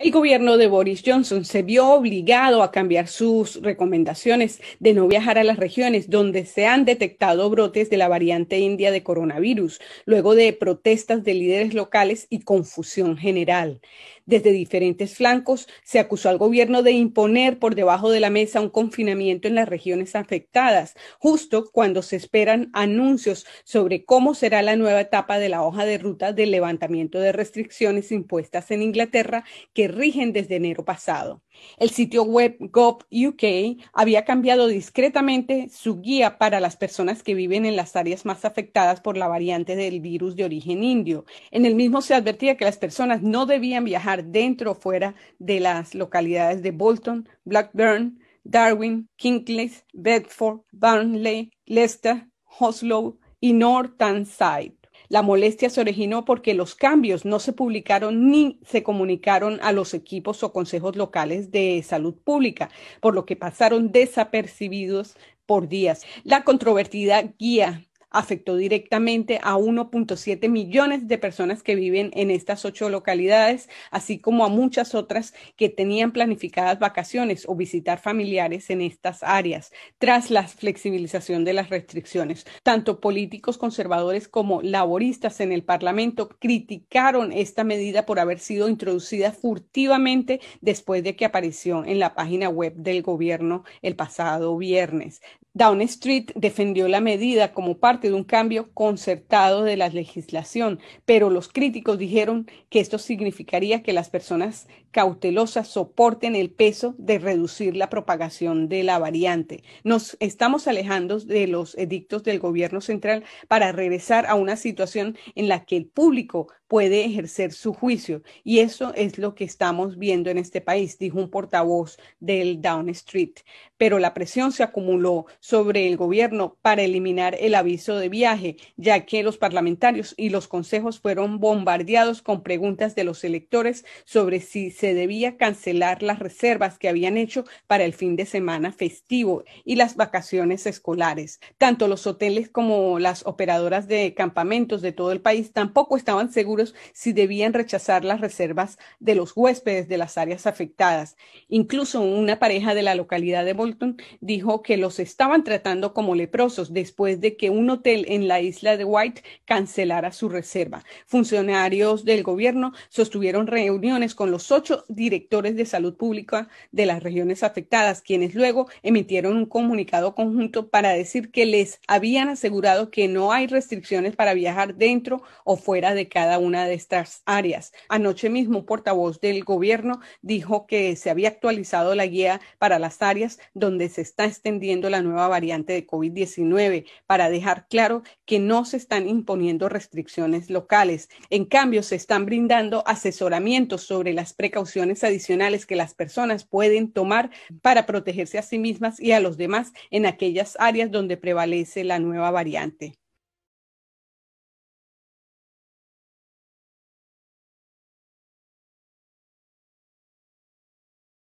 El gobierno de Boris Johnson se vio obligado a cambiar sus recomendaciones de no viajar a las regiones donde se han detectado brotes de la variante india de coronavirus, luego de protestas de líderes locales y confusión general. Desde diferentes flancos se acusó al gobierno de imponer por debajo de la mesa un confinamiento en las regiones afectadas, justo cuando se esperan anuncios sobre cómo será la nueva etapa de la hoja de ruta del levantamiento de restricciones impuestas en Inglaterra que rigen desde enero pasado. El sitio web GovUK había cambiado discretamente su guía para las personas que viven en las áreas más afectadas por la variante del virus de origen indio. En el mismo se advertía que las personas no debían viajar dentro o fuera de las localidades de Bolton, Blackburn, Darwin, Kingsley, Bedford, Burnley, Leicester, Hoslow y Tyneside. La molestia se originó porque los cambios no se publicaron ni se comunicaron a los equipos o consejos locales de salud pública, por lo que pasaron desapercibidos por días. La controvertida guía afectó directamente a 1.7 millones de personas que viven en estas ocho localidades, así como a muchas otras que tenían planificadas vacaciones o visitar familiares en estas áreas, tras la flexibilización de las restricciones. Tanto políticos conservadores como laboristas en el Parlamento criticaron esta medida por haber sido introducida furtivamente después de que apareció en la página web del gobierno el pasado viernes. Downstreet defendió la medida como parte de un cambio concertado de la legislación, pero los críticos dijeron que esto significaría que las personas cautelosa soporten el peso de reducir la propagación de la variante. Nos estamos alejando de los edictos del gobierno central para regresar a una situación en la que el público puede ejercer su juicio. Y eso es lo que estamos viendo en este país, dijo un portavoz del Down Street. Pero la presión se acumuló sobre el gobierno para eliminar el aviso de viaje, ya que los parlamentarios y los consejos fueron bombardeados con preguntas de los electores sobre si se debía cancelar las reservas que habían hecho para el fin de semana festivo y las vacaciones escolares. Tanto los hoteles como las operadoras de campamentos de todo el país tampoco estaban seguros si debían rechazar las reservas de los huéspedes de las áreas afectadas. Incluso una pareja de la localidad de Bolton dijo que los estaban tratando como leprosos después de que un hotel en la isla de White cancelara su reserva. Funcionarios del gobierno sostuvieron reuniones con los ocho directores de salud pública de las regiones afectadas, quienes luego emitieron un comunicado conjunto para decir que les habían asegurado que no hay restricciones para viajar dentro o fuera de cada una de estas áreas. Anoche mismo un portavoz del gobierno dijo que se había actualizado la guía para las áreas donde se está extendiendo la nueva variante de COVID-19 para dejar claro que no se están imponiendo restricciones locales. En cambio, se están brindando asesoramientos sobre las precauciones opciones adicionales que las personas pueden tomar para protegerse a sí mismas y a los demás en aquellas áreas donde prevalece la nueva variante.